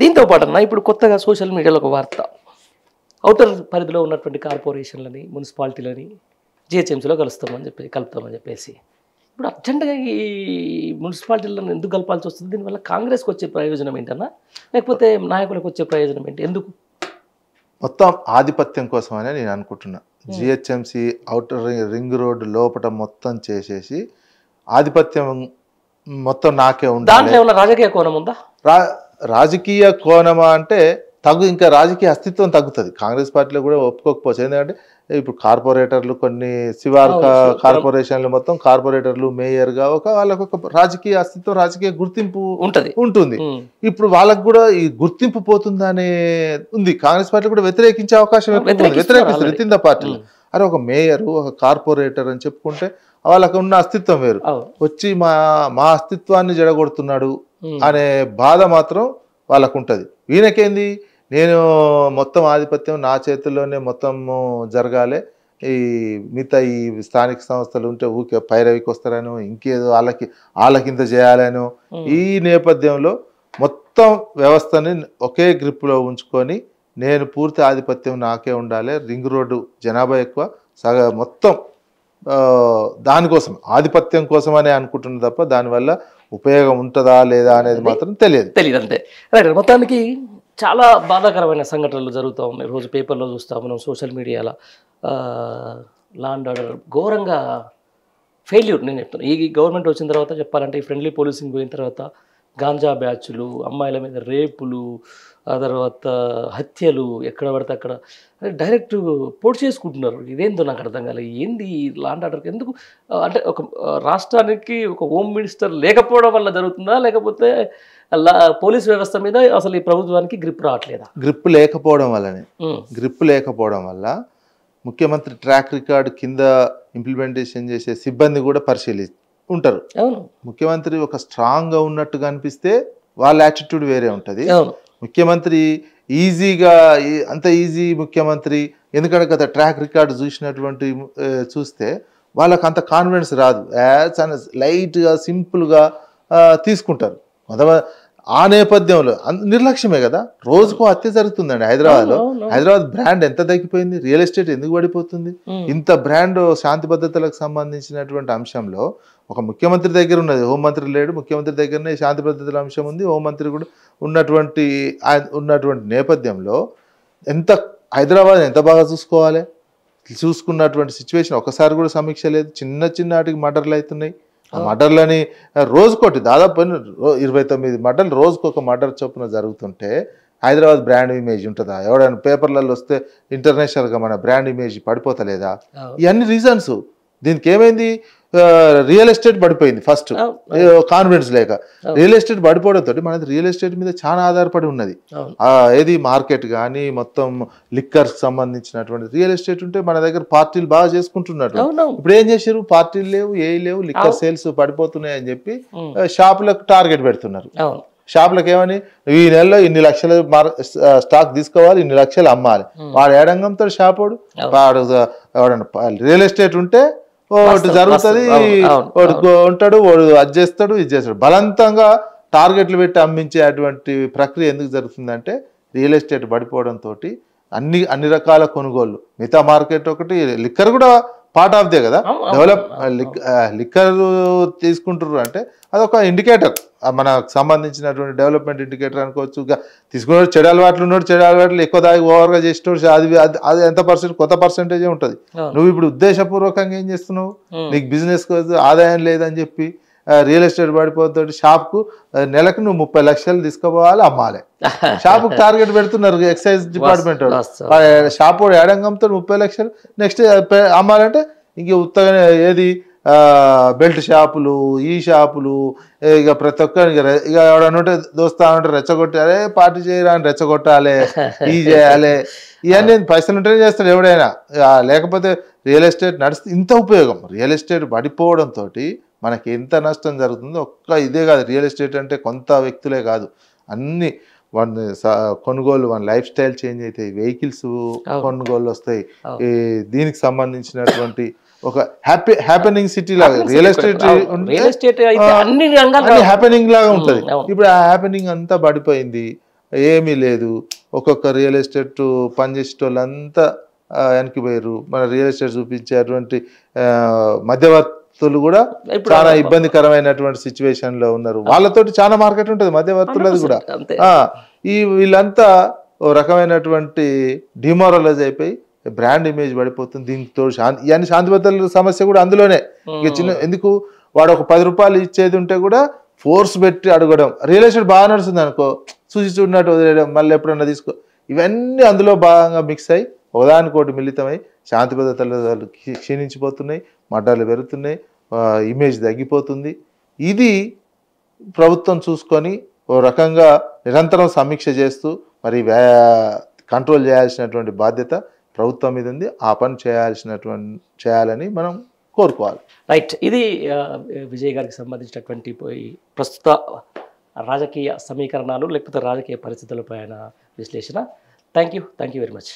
దీంతో పాటు అన్న ఇప్పుడు కొత్తగా సోషల్ మీడియాలో ఒక వార్త అవుటర్ పరిధిలో ఉన్నటువంటి కార్పొరేషన్లని మున్సిపాలిటీలని జిహెచ్ఎంసీలో కలుస్తామని చెప్పి కలుపుతామని చెప్పేసి ఇప్పుడు అర్జెంటుగా ఈ మున్సిపాలిటీలను ఎందుకు కలపాల్సి వస్తుంది దీనివల్ల కాంగ్రెస్కి వచ్చే ప్రయోజనం ఏంటన్నా లేకపోతే నాయకులకు వచ్చే ప్రయోజనం ఏంటి ఎందుకు మొత్తం ఆధిపత్యం కోసమనే నేను అనుకుంటున్నా జిహెచ్ఎంసీ అవుటర్ రింగ్ రోడ్ లోపల మొత్తం చేసేసి ఆధిపత్యం మొత్తం నాకే ఉంది దాంట్లో ఏమైనా రాజకీయ కోణం ఉందా రా రాజకీయ కోణమా అంటే తగ్గు ఇంకా రాజకీయ అస్తిత్వం తగ్గుతుంది కాంగ్రెస్ పార్టీలో కూడా ఒప్పుకోకపోవచ్చు ఎందుకంటే ఇప్పుడు కార్పొరేటర్లు కొన్ని శివార్ కార్పొరేషన్లు మొత్తం కార్పొరేటర్లు మేయర్గా ఒక వాళ్ళకు ఒక రాజకీయ అస్తిత్వం రాజకీయ గుర్తింపు ఉంటుంది ఉంటుంది ఇప్పుడు వాళ్ళకు కూడా ఈ గుర్తింపు పోతుందనే ఉంది కాంగ్రెస్ పార్టీ కూడా వ్యతిరేకించే అవకాశం వ్యతిరేకిస్తుంది ఇన్ ద పార్టీలో అరే ఒక మేయరు ఒక కార్పొరేటర్ అని చెప్పుకుంటే వాళ్ళకి ఉన్న అస్తిత్వం వేరు వచ్చి మా మా అస్తిత్వాన్ని జడగొడుతున్నాడు అనే బాధ మాత్రం వాళ్ళకు ఉంటుంది ఈయనకేంది నేను మొత్తం ఆధిపత్యం నా చేతుల్లోనే మొత్తం జరగాలి ఈ మిగతా ఈ స్థానిక సంస్థలు ఉంటే ఊకే పైరవికి వస్తారనో ఇంకేదో వాళ్ళకి వాళ్ళకింత చేయాలనో ఈ నేపథ్యంలో మొత్తం వ్యవస్థని ఒకే గ్రిప్లో ఉంచుకొని నేను పూర్తి ఆధిపత్యం నాకే ఉండాలి రింగ్ రోడ్డు జనాభా ఎక్కువ సగ మొత్తం దానికోసం ఆధిపత్యం కోసమనే అనుకుంటున్నా తప్ప దానివల్ల ఉపయోగం ఉంటుందా లేదా అనేది మాత్రం తెలియదు తెలియదు అంతే రైట్ మొత్తానికి చాలా బాధాకరమైన సంఘటనలు జరుగుతూ ఉన్నాయి రోజు పేపర్లో చూస్తాం మనం సోషల్ మీడియాలో లాండ్ ఆర్డర్ ఘోరంగా ఫెయిల్యూర్ నేను చెప్తాను ఈ గవర్నమెంట్ వచ్చిన తర్వాత చెప్పాలంటే ఈ ఫ్రెండ్లీ పోలీసింగ్ పోయిన తర్వాత గాంజా బ్యాచ్లు అమ్మాయిల మీద రేపులు ఆ తర్వాత హత్యలు ఎక్కడ పడితే అక్కడ అంటే డైరెక్ట్ పోటు చేసుకుంటున్నారు ఇదేందో నాకు అర్థం కాలేదు ఏంది లాంటి ఆర్డర్కి ఎందుకు అంటే ఒక రాష్ట్రానికి ఒక హోమ్ మినిస్టర్ లేకపోవడం వల్ల జరుగుతుందా లేకపోతే పోలీస్ వ్యవస్థ మీద అసలు ఈ ప్రభుత్వానికి గ్రిప్ రావట్లేదా గ్రిప్ లేకపోవడం వల్లనే గ్రిప్ లేకపోవడం వల్ల ముఖ్యమంత్రి ట్రాక్ రికార్డు కింద ఇంప్లిమెంటేషన్ చేసే సిబ్బంది కూడా పరిశీలి ఉంటారు ముఖ్యమంత్రి ఒక స్ట్రాంగ్గా ఉన్నట్టుగా అనిపిస్తే వాళ్ళ యాటిట్యూడ్ వేరే ఉంటుంది ముఖ్యమంత్రి ఈజీగా అంత ఈజీ ముఖ్యమంత్రి ఎందుకంటే గత ట్రాక్ రికార్డు చూసినటువంటి చూస్తే వాళ్ళకి అంత కాన్ఫిడెన్స్ రాదు యాజ్ లైట్గా సింపుల్గా తీసుకుంటారు మొదట ఆ నేపథ్యంలో నిర్లక్ష్యమే కదా రోజుకు హత్య జరుగుతుందండి హైదరాబాద్ లో హైదరాబాద్ బ్రాండ్ ఎంత తగ్గిపోయింది రియల్ ఎస్టేట్ ఎందుకు పడిపోతుంది ఇంత బ్రాండ్ శాంతి భద్రతలకు సంబంధించినటువంటి అంశంలో ఒక ముఖ్యమంత్రి దగ్గర ఉన్నది హోంమంత్రి లేడు ముఖ్యమంత్రి దగ్గరనే శాంతి భద్రతల అంశం ఉంది హోంమంత్రి కూడా ఉన్నటువంటి ఉన్నటువంటి నేపథ్యంలో ఎంత హైదరాబాద్ ఎంత బాగా చూసుకోవాలి చూసుకున్నటువంటి సిచ్యువేషన్ ఒకసారి కూడా సమీక్ష లేదు చిన్న చిన్నటికి మర్డర్లు అవుతున్నాయి మటర్లని రోజుకోటి దాదాపు ఇరవై తొమ్మిది రోజుకు రోజుకొక మటర్ చొప్పున జరుగుతుంటే హైదరాబాద్ బ్రాండ్ ఇమేజ్ ఉంటుందా ఎవడైనా పేపర్లలో వస్తే ఇంటర్నేషనల్గా మన బ్రాండ్ ఇమేజ్ పడిపోతలేదా ఇవన్నీ రీజన్స్ దీనికి ఏమైంది రియల్ ఎస్టేట్ పడిపోయింది ఫస్ట్ కాన్ఫిడెన్స్ లేక రియల్ ఎస్టేట్ పడిపోవడంతో మనది రియల్ ఎస్టేట్ మీద చాలా ఆధారపడి ఉన్నది ఏది మార్కెట్ కానీ మొత్తం లిక్కర్ సంబంధించినటువంటి రియల్ ఎస్టేట్ ఉంటే మన దగ్గర పార్టీలు బాగా చేసుకుంటున్నట్టు ఇప్పుడు ఏం చేశారు పార్టీలు లేవు ఏ లేవు లిక్కర్ సేల్స్ పడిపోతున్నాయి అని చెప్పి షాపులకు టార్గెట్ పెడుతున్నారు షాపులకు ఏమని ఈ నెలలో ఇన్ని లక్షల స్టాక్ తీసుకోవాలి ఇన్ని లక్షలు అమ్మాలి వాడు ఏడంగంతో షాపుడు వాడు రియల్ ఎస్టేట్ ఉంటే ఒకటి జరుగుతుంది ఉంటాడు వాడు అది చేస్తాడు ఇది చేస్తాడు బలవంతంగా టార్గెట్లు పెట్టి అమ్మించే అటువంటి ప్రక్రియ ఎందుకు జరుగుతుందంటే రియల్ ఎస్టేట్ పడిపోవడంతో అన్ని అన్ని రకాల కొనుగోళ్ళు మిగతా మార్కెట్ ఒకటి లిక్కర్ కూడా పార్ట్ ఆఫ్ దే కదా డెవలప్ uh, uh, లిక్కర్ తీసుకుంటారు అంటే అదొక ఇండికేటర్ మనకు సంబంధించినటువంటి డెవలప్మెంట్ ఇండికేటర్ అనుకోవచ్చు తీసుకున్నాడు చెడు అలవాట్లు ఉన్నాడు చెడు అలవాట్లు ఎక్కువ దాగి ఓవర్గా చేసినాడు అది అది ఎంత పర్సెంట్ కొత్త పర్సెంటేజే ఉంటుంది నువ్వు ఇప్పుడు ఉద్దేశపూర్వకంగా ఏం చేస్తున్నావు నీకు బిజినెస్ ఆదాయం లేదని చెప్పి రియల్ ఎస్టేట్ పడిపోతుంది షాప్కు నెలకు నువ్వు ముప్పై లక్షలు తీసుకోవాలి అమ్మాలి షాప్కు టార్గెట్ పెడుతున్నారు ఎక్సైజ్ డిపార్ట్మెంట్ షాప్ ఏడంగంతో ముప్పై లక్షలు నెక్స్ట్ అమ్మాలంటే ఇంక ఉత్త ఏది బెల్ట్ షాపులు ఈ షాపులు ఇక ప్రతి ఒక్కరికి ఇక ఎవడనుంటే దోస్తా అంటే రెచ్చగొట్టాలి పార్టీ చేయరా అని రెచ్చగొట్టాలి ఈ చేయాలి ఇవన్నీ పైసలు ఉంటేనే చేస్తాడు ఎవడైనా లేకపోతే రియల్ ఎస్టేట్ నడిస్తే ఇంత ఉపయోగం రియల్ ఎస్టేట్ పడిపోవడంతో మనకి ఎంత నష్టం జరుగుతుందో ఒక్క ఇదే కాదు రియల్ ఎస్టేట్ అంటే కొంత వ్యక్తులే కాదు అన్ని వాడిని కొనుగోలు వాళ్ళ లైఫ్ స్టైల్ చేంజ్ అవుతాయి వెహికల్స్ కొనుగోలు వస్తాయి దీనికి సంబంధించినటువంటి ఒక హ్యాపీ హ్యాపెనింగ్ సిటీ లాగా రియల్ ఎస్టేట్ రియల్ ఎస్టేట్ అన్ని హ్యాపెనింగ్ లాగా ఉంటుంది ఇప్పుడు ఆ హ్యాపెనింగ్ అంతా పడిపోయింది ఏమీ లేదు ఒక్కొక్క రియల్ ఎస్టేట్ పనిచేసే వాళ్ళంతా వెనక్కి పోయారు మన రియల్ ఎస్టేట్ చూపించేటువంటి మధ్యవర్తి మధ్యవర్తులు కూడా చాలా ఇబ్బందికరమైనటువంటి సిచ్యువేషన్ లో ఉన్నారు వాళ్ళతో చాలా మార్కెట్ ఉంటుంది మధ్యవర్తులది కూడా ఈ వీళ్ళంతా ఓ రకమైనటువంటి డిమోరలైజ్ అయిపోయి బ్రాండ్ ఇమేజ్ పడిపోతుంది దీంతో శాంతి ఇవన్నీ శాంతి భద్రతల సమస్య కూడా అందులోనే ఇక చిన్న ఎందుకు వాడు ఒక పది రూపాయలు ఇచ్చేది ఉంటే కూడా ఫోర్స్ పెట్టి అడగడం రియల్ ఎస్టేట్ బాగా నడుస్తుంది అనుకో చూసి చూడనట్టు వదిలేయడం మళ్ళీ ఎప్పుడన్నా తీసుకో ఇవన్నీ అందులో భాగంగా మిక్స్ అయ్యి ఒకదానికోటి మిళితమై శాంతి భద్రతలు క్షీణించిపోతున్నాయి మడ్డాలు పెరుగుతున్నాయి ఇమేజ్ తగ్గిపోతుంది ఇది ప్రభుత్వం చూసుకొని ఓ రకంగా నిరంతరం సమీక్ష చేస్తూ మరి కంట్రోల్ చేయాల్సినటువంటి బాధ్యత ప్రభుత్వం మీద ఉంది ఆ పని చేయాల్సినటువంటి చేయాలని మనం కోరుకోవాలి రైట్ ఇది విజయ్ గారికి సంబంధించినటువంటి ప్రస్తుత రాజకీయ సమీకరణాలు లేకపోతే రాజకీయ పరిస్థితులపై విశ్లేషణ thank you thank you very much